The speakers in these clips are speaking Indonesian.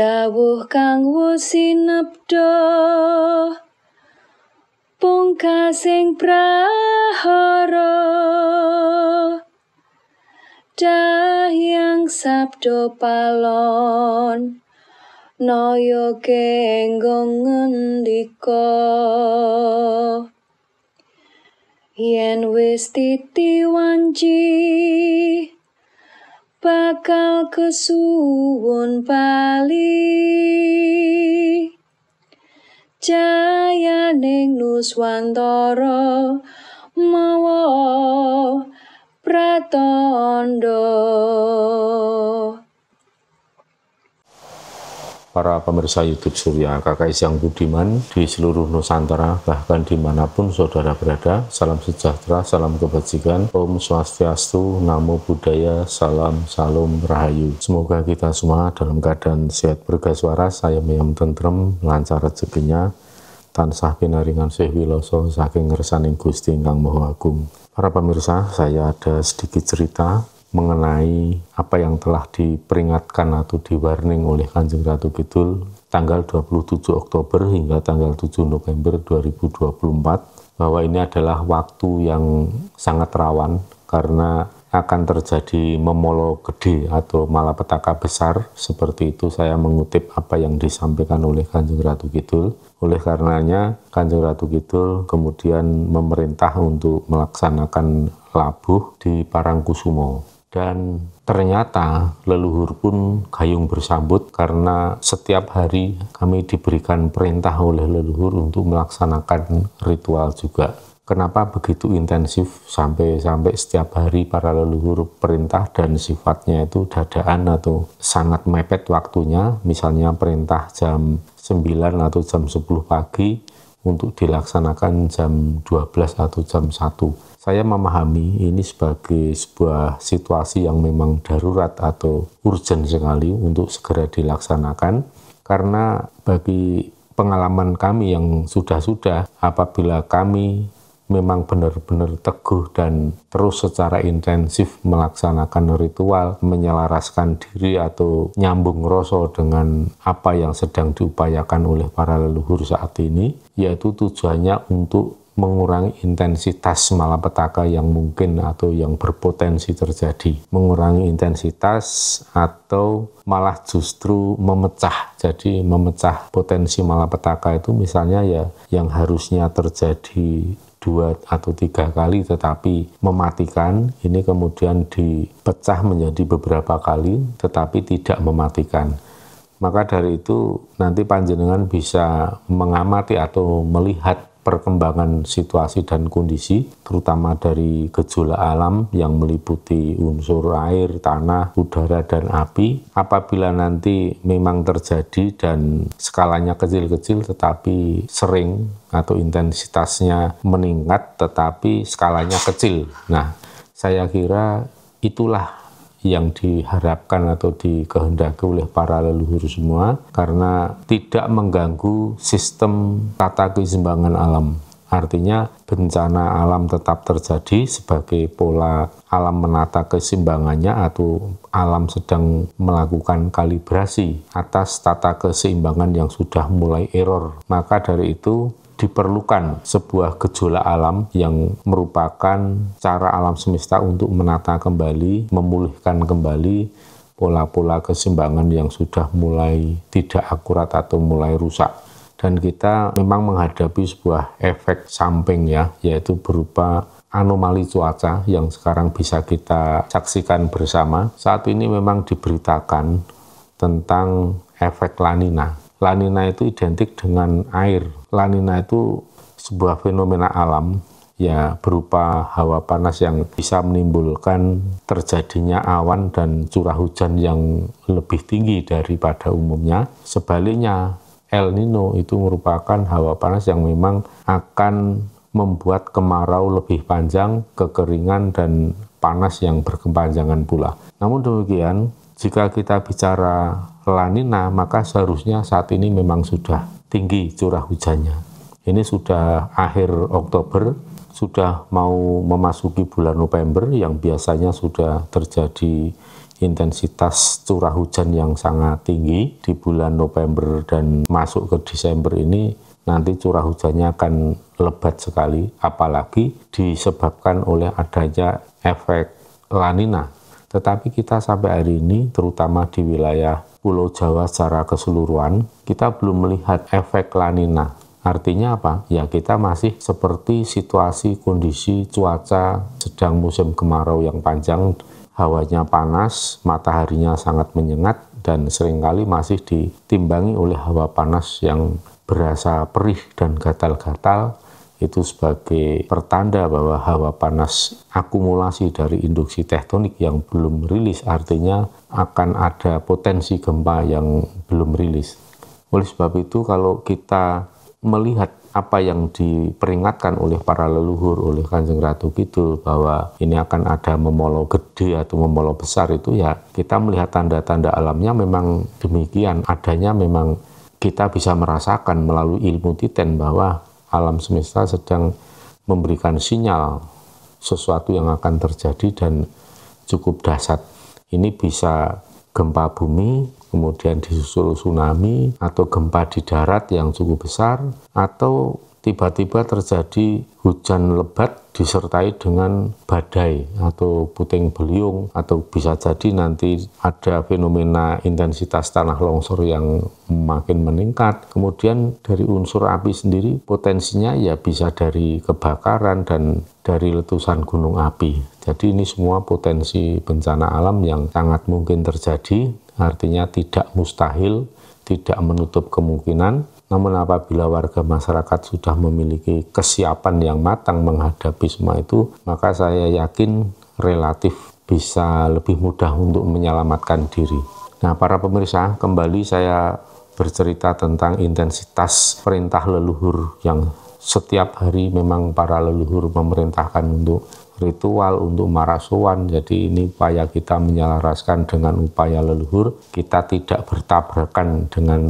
dawuh kang wusinepdo pungkasing prahara dahyang sabdo palon noyo yen wis titi wanci bakal kesuwun pali ning nuswantara mawa pratandha para pemirsa YouTube Surya Kakak yang Budiman di seluruh Nusantara bahkan dimanapun saudara berada salam sejahtera salam kebajikan Om Swastiastu Namo Buddhaya Salam Salam Rahayu semoga kita semua dalam keadaan sehat bergas waras saya tentrem lancar rezekinya tansah pinaringan sih wiloso saking ngersaning Gusti Kang moho Agung para pemirsa saya ada sedikit cerita mengenai apa yang telah diperingatkan atau diwarning oleh Kanjeng Ratu Kidul tanggal 27 Oktober hingga tanggal 7 November 2024 bahwa ini adalah waktu yang sangat rawan karena akan terjadi memolo gede atau malapetaka besar seperti itu saya mengutip apa yang disampaikan oleh Kanjeng Ratu Kidul oleh karenanya Kanjeng Ratu Kidul kemudian memerintah untuk melaksanakan labuh di Parangkusumo dan ternyata leluhur pun gayung bersambut karena setiap hari kami diberikan perintah oleh leluhur untuk melaksanakan ritual juga. Kenapa begitu intensif sampai-sampai setiap hari para leluhur perintah dan sifatnya itu dadaan atau sangat mepet waktunya, misalnya perintah jam 9 atau jam 10 pagi untuk dilaksanakan jam 12 atau jam 1. Saya memahami ini sebagai sebuah situasi yang memang darurat atau urgent sekali untuk segera dilaksanakan karena bagi pengalaman kami yang sudah-sudah apabila kami memang benar-benar teguh dan terus secara intensif melaksanakan ritual, menyelaraskan diri atau nyambung rasa dengan apa yang sedang diupayakan oleh para leluhur saat ini, yaitu tujuannya untuk mengurangi intensitas malapetaka yang mungkin atau yang berpotensi terjadi, mengurangi intensitas atau malah justru memecah. Jadi memecah potensi malapetaka itu misalnya ya yang harusnya terjadi dua atau tiga kali tetapi mematikan ini kemudian dipecah menjadi beberapa kali tetapi tidak mematikan maka dari itu nanti panjenengan bisa mengamati atau melihat perkembangan situasi dan kondisi, terutama dari gejolak alam yang meliputi unsur air, tanah, udara, dan api. Apabila nanti memang terjadi dan skalanya kecil-kecil tetapi sering atau intensitasnya meningkat tetapi skalanya kecil. Nah, saya kira itulah yang diharapkan atau dikehendaki oleh para leluhur semua karena tidak mengganggu sistem tata keseimbangan alam. Artinya bencana alam tetap terjadi sebagai pola alam menata keseimbangannya atau alam sedang melakukan kalibrasi atas tata keseimbangan yang sudah mulai error. Maka dari itu diperlukan sebuah gejolak alam yang merupakan cara alam semesta untuk menata kembali, memulihkan kembali pola-pola kesimbangan yang sudah mulai tidak akurat atau mulai rusak. Dan kita memang menghadapi sebuah efek samping ya, yaitu berupa anomali cuaca yang sekarang bisa kita saksikan bersama. Saat ini memang diberitakan tentang efek lanina lanina itu identik dengan air. Lanina itu sebuah fenomena alam ya berupa hawa panas yang bisa menimbulkan terjadinya awan dan curah hujan yang lebih tinggi daripada umumnya. Sebaliknya, El Nino itu merupakan hawa panas yang memang akan membuat kemarau lebih panjang, kekeringan, dan panas yang berkepanjangan pula. Namun demikian, jika kita bicara lanina, maka seharusnya saat ini memang sudah tinggi curah hujannya. Ini sudah akhir Oktober, sudah mau memasuki bulan November yang biasanya sudah terjadi intensitas curah hujan yang sangat tinggi di bulan November dan masuk ke Desember ini nanti curah hujannya akan lebat sekali apalagi disebabkan oleh adanya efek lanina tetapi kita sampai hari ini, terutama di wilayah Pulau Jawa secara keseluruhan, kita belum melihat efek lanina. Artinya apa? Ya kita masih seperti situasi kondisi cuaca sedang musim kemarau yang panjang, hawanya panas, mataharinya sangat menyengat, dan seringkali masih ditimbangi oleh hawa panas yang berasa perih dan gatal-gatal itu sebagai pertanda bahwa hawa panas akumulasi dari induksi tektonik yang belum rilis artinya akan ada potensi gempa yang belum rilis. Oleh sebab itu kalau kita melihat apa yang diperingatkan oleh para leluhur oleh Kanjeng Ratu Kidul bahwa ini akan ada memolo gede atau memolo besar itu ya kita melihat tanda-tanda alamnya memang demikian adanya memang kita bisa merasakan melalui ilmu titen bahwa alam semesta sedang memberikan sinyal sesuatu yang akan terjadi dan cukup dahsyat. Ini bisa gempa bumi, kemudian disusul tsunami atau gempa di darat yang cukup besar atau tiba-tiba terjadi hujan lebat disertai dengan badai atau puting beliung atau bisa jadi nanti ada fenomena intensitas tanah longsor yang makin meningkat. Kemudian dari unsur api sendiri potensinya ya bisa dari kebakaran dan dari letusan gunung api. Jadi ini semua potensi bencana alam yang sangat mungkin terjadi, artinya tidak mustahil, tidak menutup kemungkinan namun apabila warga masyarakat sudah memiliki kesiapan yang matang menghadapi semua itu, maka saya yakin relatif bisa lebih mudah untuk menyelamatkan diri. Nah, para pemirsa, kembali saya bercerita tentang intensitas perintah leluhur yang setiap hari memang para leluhur memerintahkan untuk ritual untuk marasuan. Jadi ini upaya kita menyelaraskan dengan upaya leluhur, kita tidak bertabrakan dengan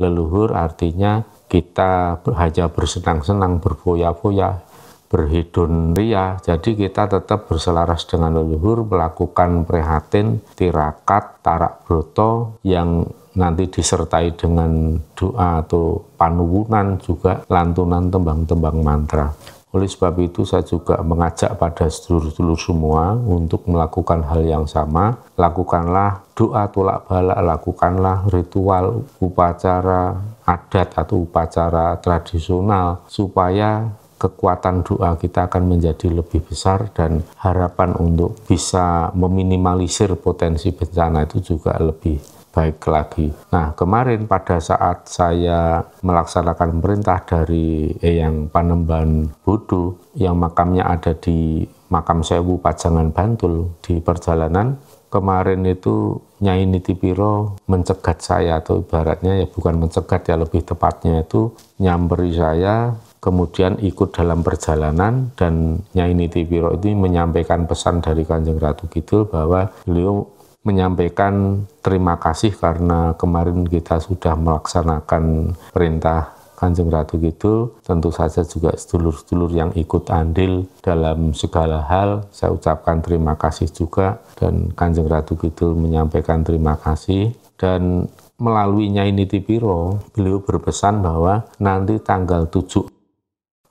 leluhur artinya kita hanya bersenang-senang, berfoya-foya, berhidun ria. Jadi kita tetap berselaras dengan leluhur, melakukan prihatin, tirakat, tarak broto yang nanti disertai dengan doa atau panuwunan juga lantunan tembang-tembang mantra. Oleh sebab itu saya juga mengajak pada seluruh seluruh semua untuk melakukan hal yang sama. Lakukanlah doa tolak balak, lakukanlah ritual upacara adat atau upacara tradisional supaya kekuatan doa kita akan menjadi lebih besar dan harapan untuk bisa meminimalisir potensi bencana itu juga lebih baik lagi. Nah, kemarin pada saat saya melaksanakan perintah dari Eyang Panemban Budu yang makamnya ada di Makam Sewu Pajangan Bantul di perjalanan kemarin itu Nyai Nitipiro mencegat saya atau ibaratnya ya bukan mencegat ya lebih tepatnya itu nyamperi saya kemudian ikut dalam perjalanan dan Nyai Nitipiro ini menyampaikan pesan dari Kanjeng Ratu Kidul bahwa beliau menyampaikan terima kasih karena kemarin kita sudah melaksanakan perintah Kanjeng Ratu Kidul, tentu saja juga sedulur-sedulur yang ikut andil dalam segala hal. Saya ucapkan terima kasih juga dan Kanjeng Ratu Kidul menyampaikan terima kasih dan melaluinya ini Tipiro, beliau berpesan bahwa nanti tanggal 7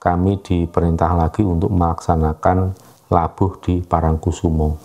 kami diperintah lagi untuk melaksanakan labuh di Parangkusumo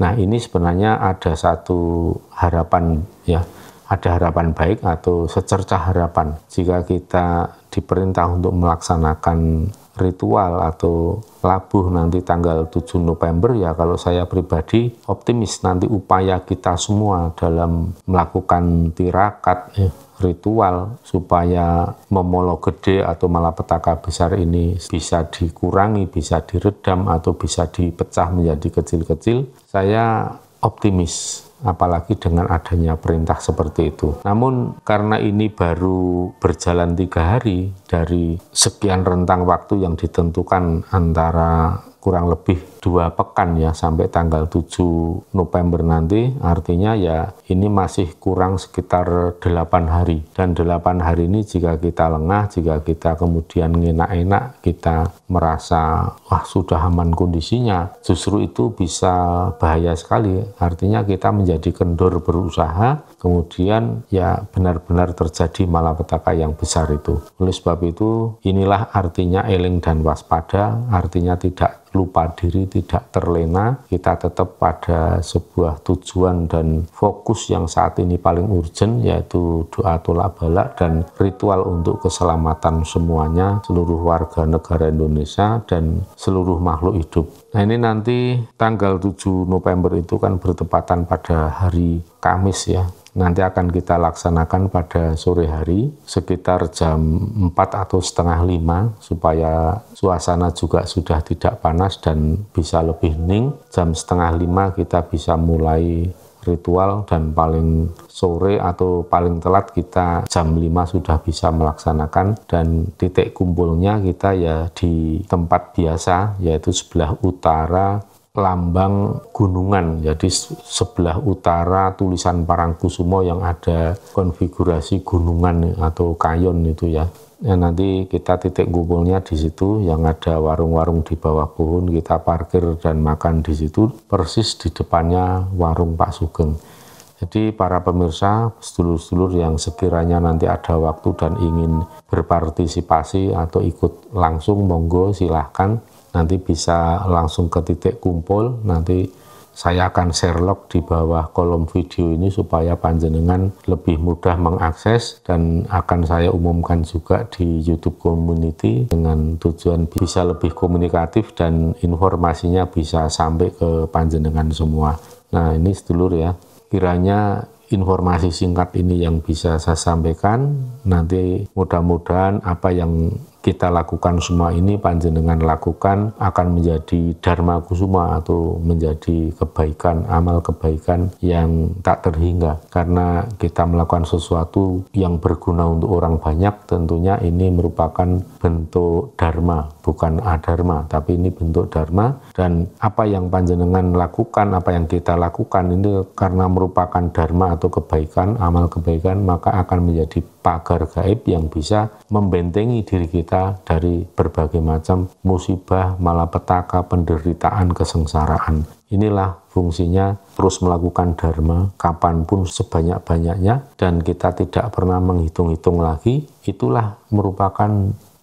Nah, ini sebenarnya ada satu harapan ya, ada harapan baik atau secercah harapan jika kita diperintah untuk melaksanakan ritual atau labuh nanti tanggal 7 November ya kalau saya pribadi optimis nanti upaya kita semua dalam melakukan tirakat ya, ritual supaya memolo gede atau malapetaka besar ini bisa dikurangi, bisa diredam atau bisa dipecah menjadi kecil-kecil, saya optimis apalagi dengan adanya perintah seperti itu. Namun karena ini baru berjalan tiga hari dari sekian rentang waktu yang ditentukan antara kurang lebih dua pekan ya sampai tanggal 7 November nanti artinya ya ini masih kurang sekitar 8 hari dan 8 hari ini jika kita lengah jika kita kemudian enak-enak kita merasa wah sudah aman kondisinya justru itu bisa bahaya sekali artinya kita menjadi kendor berusaha kemudian ya benar-benar terjadi malapetaka yang besar itu. Oleh sebab itu, inilah artinya eling dan waspada, artinya tidak lupa diri, tidak terlena, kita tetap pada sebuah tujuan dan fokus yang saat ini paling urgent yaitu doa tolak balak dan ritual untuk keselamatan semuanya seluruh warga negara Indonesia dan seluruh makhluk hidup. Nah ini nanti tanggal 7 November itu kan bertepatan pada hari Kamis ya, nanti akan kita laksanakan pada sore hari sekitar jam 4 atau setengah 5 supaya suasana juga sudah tidak panas dan bisa lebih hening. Jam setengah 5 kita bisa mulai ritual dan paling sore atau paling telat kita jam 5 sudah bisa melaksanakan dan titik kumpulnya kita ya di tempat biasa yaitu sebelah utara lambang gunungan jadi sebelah utara tulisan Parangkusumo yang ada konfigurasi gunungan atau kayon itu ya ya nanti kita titik kumpulnya di situ yang ada warung-warung di bawah pohon kita parkir dan makan di situ persis di depannya warung Pak Sugeng jadi para pemirsa sedulur-sedulur yang sekiranya nanti ada waktu dan ingin berpartisipasi atau ikut langsung monggo silahkan nanti bisa langsung ke titik kumpul nanti saya akan share log di bawah kolom video ini supaya panjenengan lebih mudah mengakses dan akan saya umumkan juga di YouTube community dengan tujuan bisa lebih komunikatif dan informasinya bisa sampai ke panjenengan semua. Nah, ini sedulur ya. Kiranya informasi singkat ini yang bisa saya sampaikan. Nanti mudah-mudahan apa yang kita lakukan semua ini panjenengan lakukan akan menjadi dharma kusuma atau menjadi kebaikan amal kebaikan yang tak terhingga karena kita melakukan sesuatu yang berguna untuk orang banyak tentunya ini merupakan bentuk dharma bukan adharma tapi ini bentuk dharma dan apa yang panjenengan lakukan apa yang kita lakukan ini karena merupakan dharma atau kebaikan amal kebaikan maka akan menjadi pagar gaib yang bisa membentengi diri kita dari berbagai macam musibah, malapetaka, penderitaan, kesengsaraan. Inilah fungsinya terus melakukan dharma kapanpun sebanyak-banyaknya dan kita tidak pernah menghitung-hitung lagi. Itulah merupakan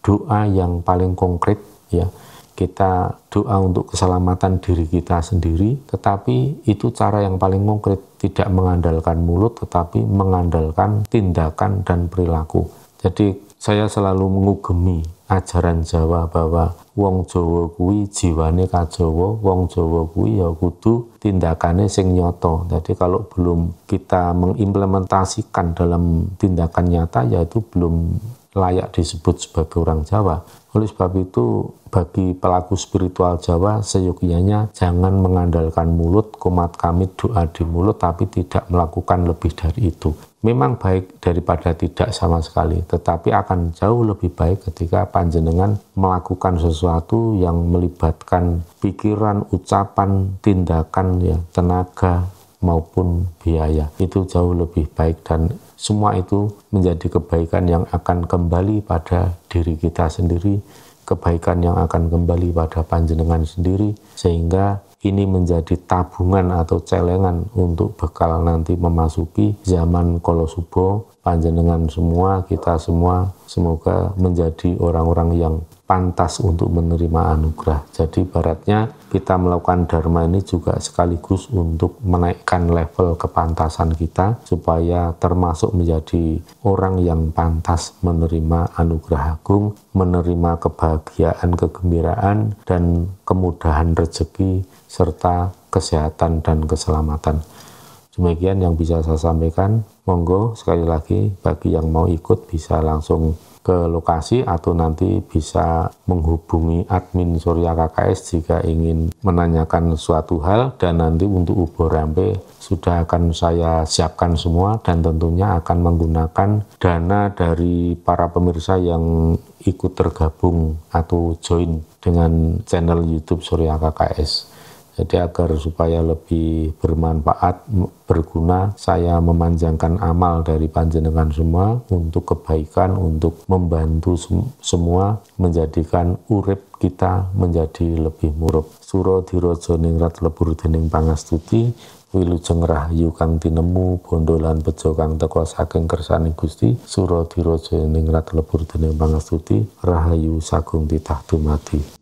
doa yang paling konkret ya kita doa untuk keselamatan diri kita sendiri, tetapi itu cara yang paling konkret tidak mengandalkan mulut tetapi mengandalkan tindakan dan perilaku. Jadi saya selalu mengugemi ajaran Jawa bahwa wong Jawa kuwi jiwane Jawa, wong Jawa kuwi ya kudu tindakane sing nyoto. Jadi kalau belum kita mengimplementasikan dalam tindakan nyata yaitu belum layak disebut sebagai orang Jawa. Oleh sebab itu, bagi pelaku spiritual Jawa, seyogianya jangan mengandalkan mulut, komat kami doa di mulut, tapi tidak melakukan lebih dari itu. Memang baik daripada tidak sama sekali, tetapi akan jauh lebih baik ketika panjenengan melakukan sesuatu yang melibatkan pikiran, ucapan, tindakan, ya, tenaga, maupun biaya. Itu jauh lebih baik dan semua itu menjadi kebaikan yang akan kembali pada diri kita sendiri, kebaikan yang akan kembali pada panjenengan sendiri, sehingga ini menjadi tabungan atau celengan untuk bekal nanti memasuki zaman kolosubo panjenengan semua kita semua semoga menjadi orang-orang yang pantas untuk menerima anugerah. Jadi baratnya kita melakukan dharma ini juga sekaligus untuk menaikkan level kepantasan kita supaya termasuk menjadi orang yang pantas menerima anugerah agung, menerima kebahagiaan, kegembiraan, dan kemudahan rezeki serta kesehatan dan keselamatan. Demikian yang bisa saya sampaikan. Monggo sekali lagi bagi yang mau ikut bisa langsung ke lokasi atau nanti bisa menghubungi admin Surya KKS jika ingin menanyakan suatu hal dan nanti untuk Ubo Rampe sudah akan saya siapkan semua dan tentunya akan menggunakan dana dari para pemirsa yang ikut tergabung atau join dengan channel YouTube Surya KKS. Jadi agar supaya lebih bermanfaat, berguna, saya memanjangkan amal dari panjenengan semua untuk kebaikan, untuk membantu semua menjadikan urip kita menjadi lebih murup. Suro dirojo ningrat lebur dening pangastuti, wilujeng rahyu kang tinemu bondolan bejo kang teko saking kersaning Gusti suro diraja ningrat lebur dening pangastuti rahayu sagung titah dumati